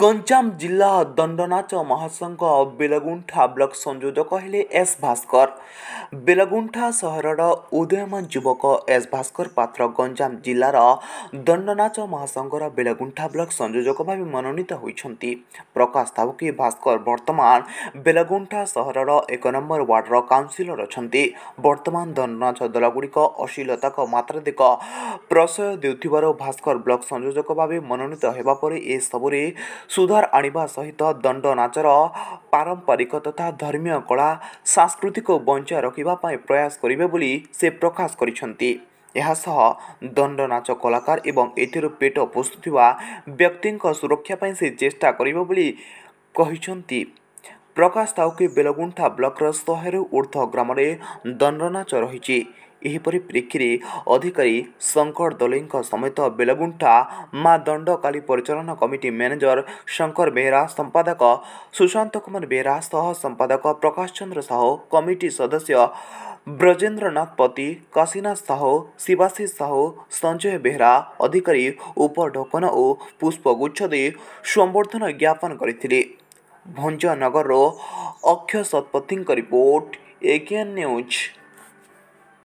गञ्जाम जिल्ला दण्डनाच महासंघ बेलगुण्ठा ब्लक संयोजक हो एस भास्कर बेलगुण्ठा सहर उदयमा युवक एस भास्कर पात्र गञ्जाम जिल्ला दण्डनाच महासङ्घ र बेलागुठा ब्लक संयोजक भाइ मनोनीत हुन्छ प्रकाश थाउकि भास्कर बर्तमान बेलागुन्ठा सहरर एक नम्बर वार्ड र काउन्सिल अस् बर्तमान दण्डनाच दलगुडिक अश्लोताको मात्राधिक प्रशय देउबार भास्कर ब्लक संयोजक मनोनित हेबा मनोन ए सबरे ସୁଧାର ଆଣିବା ସହିତ ଦଣ୍ଡ ନାଚର ପାରମ୍ପରିକ ତଥା ଧର୍ମୀୟ କଳା ସାଂସ୍କୃତିକ ବଞ୍ଚାଇ ରଖିବା ପାଇଁ ପ୍ରୟାସ କରିବେ ବୋଲି ସେ ପ୍ରକାଶ କରିଛନ୍ତି ଏହାସହ ଦଣ୍ଡ ନାଚ କଳାକାର ଏବଂ ଏଥିରୁ ପେଟ ପୋଷୁଥିବା ବ୍ୟକ୍ତିଙ୍କ ସୁରକ୍ଷା ପାଇଁ ସେ ଚେଷ୍ଟା କରିବେ ବୋଲି କହିଛନ୍ତି ପ୍ରକାଶ ତାଉକି ବେଲଗୁଣ୍ଠା ବ୍ଲକର ଶହେରୁ ଉର୍ଦ୍ଧ୍ୱ ଗ୍ରାମରେ ଦଣ୍ଡ ନାଚ ରହିଛି यही परिप्रेक्षी अधिकारी शंकर दलै समेत बेलगुण्ठा माण्डकाली परिचालना कमिटी म्यानेजर शंकर बेहरा संपादक सुशांत कुमार बेहरा सह संपादक प्रकाश चन्द्र साहु कमिटी सदस्य ब्रजेन्द्रनाथ पति काशीनाथ साहु शिवाशिष साहु सञ्जय बेहेरा अधिकरी उपढोकना पुष्पगुच्छ दे सम्बर्द्धना ज्ञापन Garijanagar Akshay Satapathy report AKN news